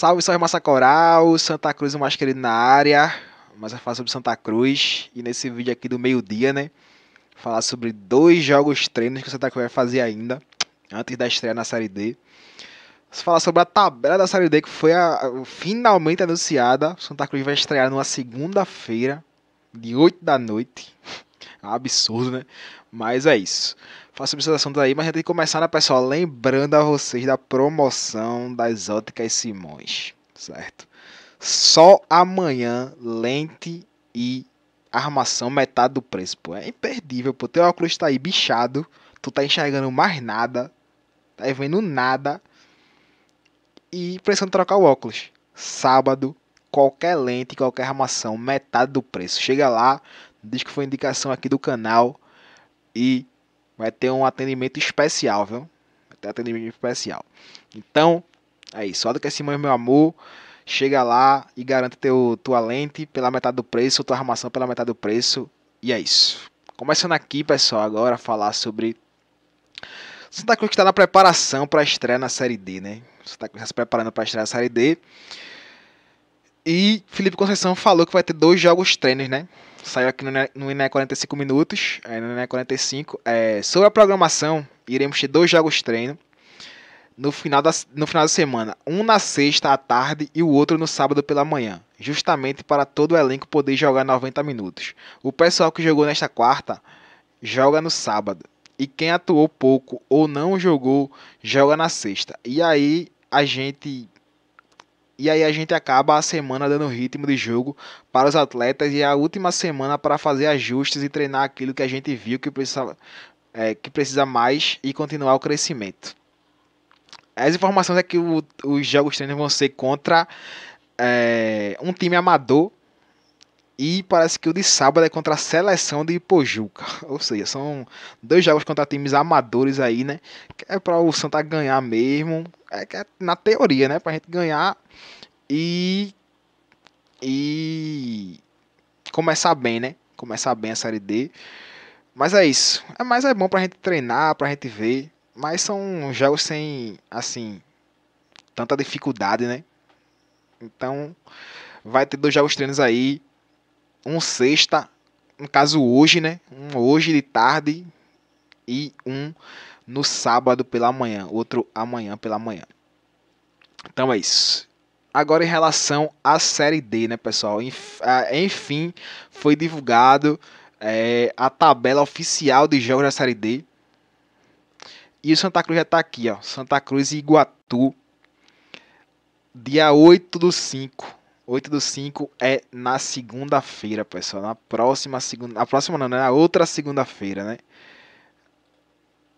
Salve, salve Massa Coral, Santa Cruz, o mais querido na área. Mas vai falar sobre Santa Cruz. E nesse vídeo aqui do meio-dia, né? Falar sobre dois jogos treinos que o Santa Cruz vai fazer ainda, antes da estreia na Série D. Falar sobre a tabela da Série D que foi a, a, finalmente anunciada. Santa Cruz vai estrear numa segunda-feira, de 8 da noite. É absurdo, né? Mas é isso. Faça a esse daí mas a gente tem que começar, né, pessoal? Lembrando a vocês da promoção das óticas Simões, certo? Só amanhã, lente e armação metade do preço, pô. É imperdível, pô. Teu óculos tá aí bichado, tu tá enxergando mais nada, tá vendo nada e precisando trocar o óculos. Sábado, qualquer lente, qualquer armação, metade do preço. Chega lá, Diz que foi indicação aqui do canal. E vai ter um atendimento especial, viu? Vai ter atendimento especial. Então, é isso. Olha que é esse meu amor. Chega lá e garante teu, tua lente pela metade do preço, tua armação pela metade do preço. E é isso. Começando aqui, pessoal, agora a falar sobre. Santa Cruz que está na preparação para a estreia na Série D, né? Santa Cruz está se preparando para a estreia na Série D. E Felipe Conceição falou que vai ter dois jogos treinos, né? Saiu aqui no, no INE 45 minutos, aí é, no INE 45. É, sobre a programação, iremos ter dois jogos treino no final, da, no final da semana. Um na sexta à tarde e o outro no sábado pela manhã. Justamente para todo o elenco poder jogar 90 minutos. O pessoal que jogou nesta quarta joga no sábado. E quem atuou pouco ou não jogou, joga na sexta. E aí a gente e aí a gente acaba a semana dando ritmo de jogo para os atletas e é a última semana para fazer ajustes e treinar aquilo que a gente viu que precisa, é, que precisa mais e continuar o crescimento. As informações é que o, os jogos treinos vão ser contra é, um time amador e parece que o de sábado é contra a seleção de Pojuca. Ou seja, são dois jogos contra times amadores aí, né? Que é para o Santa ganhar mesmo. É, é na teoria, né? Pra gente ganhar e. E. Começar bem, né? Começar bem a Série D. Mas é isso. É, mas é bom pra gente treinar, pra gente ver. Mas são jogos sem, assim, tanta dificuldade, né? Então, vai ter dois jogos treinos aí um sexta, no caso hoje, né? Um hoje de tarde e um no sábado pela manhã, outro amanhã pela manhã. Então é isso. Agora em relação à série D, né, pessoal? Enfim, foi divulgado é, a tabela oficial de jogos da série D. E o Santa Cruz já está aqui, ó. Santa Cruz e Iguatu. Dia 8 do 5 8 do 5 é na segunda-feira, pessoal. Na próxima segunda. Na próxima não, né? Na outra segunda-feira, né?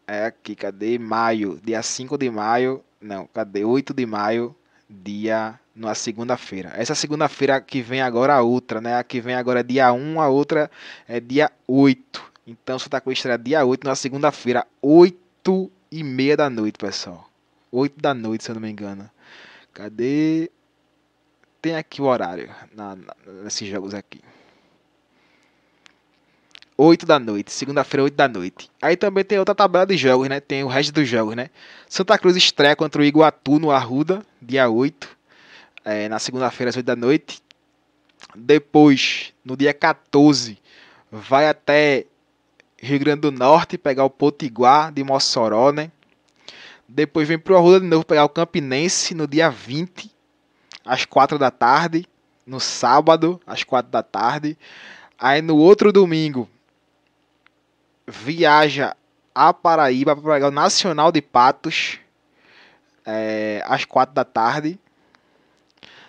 É aqui, cadê? Maio. Dia 5 de maio. Não, cadê? 8 de maio. Dia. Na segunda-feira. Essa segunda-feira que vem agora a outra, né? A que vem agora é dia 1, a outra é dia 8. Então, você Santa tá Cruz estará dia 8, na segunda-feira, 8 e meia da noite, pessoal. 8 da noite, se eu não me engano. Cadê? tem aqui o horário na, na, nesses jogos aqui. 8 da noite, segunda-feira, 8 da noite. Aí também tem outra tabela de jogos, né? Tem o resto dos jogos, né? Santa Cruz estreia contra o Iguatu no Arruda, dia 8, é, na segunda-feira, às 8 da noite. Depois, no dia 14, vai até Rio Grande do Norte pegar o Potiguar de Mossoró, né? Depois vem pro Arruda de novo pegar o Campinense no dia 20 às quatro da tarde, no sábado, às quatro da tarde. Aí no outro domingo, viaja a Paraíba para pegar o Nacional de Patos é, às quatro da tarde.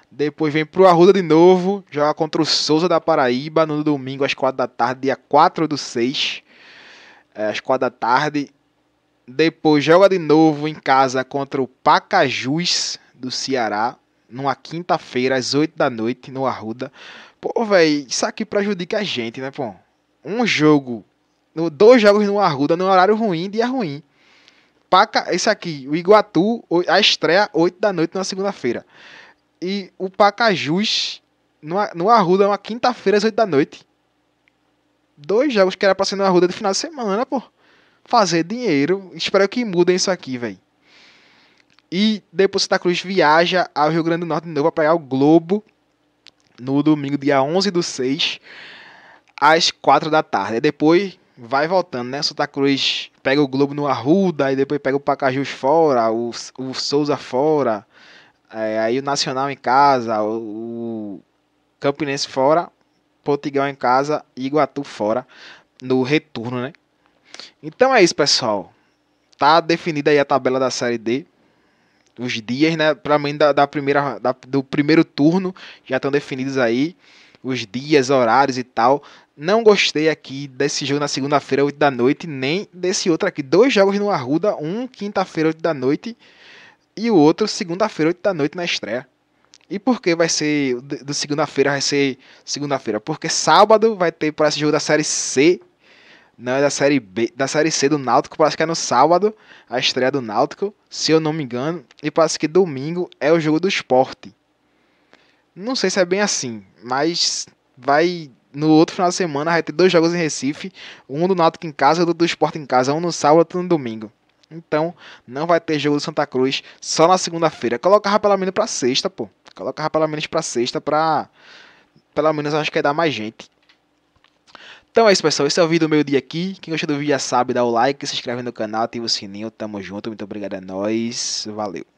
Depois vem pro Arruda de novo, joga contra o Souza da Paraíba no domingo às quatro da tarde, dia 4 do 6, é, às quatro da tarde. Depois joga de novo em casa contra o Pacajus do Ceará numa quinta-feira, às 8 da noite, no Arruda. Pô, velho, isso aqui prejudica a gente, né, pô? Um jogo, dois jogos no Arruda, num horário ruim, dia ruim. Paca, esse aqui, o Iguatu, a estreia, 8 da noite, na segunda-feira. E o Pacajus, no, no Arruda, uma quinta-feira, às 8 da noite. Dois jogos que era pra ser no Arruda de final de semana, pô. Fazer dinheiro. Espero que mudem isso aqui, velho. E depois Santa Cruz viaja ao Rio Grande do Norte de novo para pegar o Globo no domingo, dia 11 do 6, às 4 da tarde. E depois vai voltando, né? Santa Cruz pega o Globo no Arruda, e depois pega o Pacajus fora, o, o Souza fora, é, aí o Nacional em casa, o, o Campinense fora, Portugal em casa e Iguatu fora no retorno, né? Então é isso, pessoal. Tá definida aí a tabela da Série D os dias, né? Para mim, da, da primeira, da, do primeiro turno, já estão definidos aí os dias, horários e tal. Não gostei aqui desse jogo na segunda-feira, 8 da noite, nem desse outro aqui. Dois jogos no Arruda, um quinta-feira, 8 da noite, e o outro segunda-feira, 8 da noite na estreia. E por que vai ser do segunda-feira? Vai ser segunda-feira? Porque sábado vai ter para esse jogo da Série C não, é da série B, da série C do Náutico, parece que é no sábado, a estreia do Náutico, se eu não me engano, e parece que domingo é o jogo do esporte. Não sei se é bem assim, mas vai no outro final de semana vai ter dois jogos em Recife, um do Náutico em casa e outro do Esporte em casa, um no sábado, e outro no domingo. Então, não vai ter jogo do Santa Cruz só na segunda-feira. Colocava pelo menos pra sexta, pô. Colocava pelo menos pra sexta pra. Pelo menos acho que ia é dar mais gente. Então é isso, pessoal. Esse é o vídeo do meio-dia aqui. Quem gostou do vídeo já sabe, dá o like, se inscreve no canal, ativa o sininho. Tamo junto, muito obrigado a é nós. Valeu.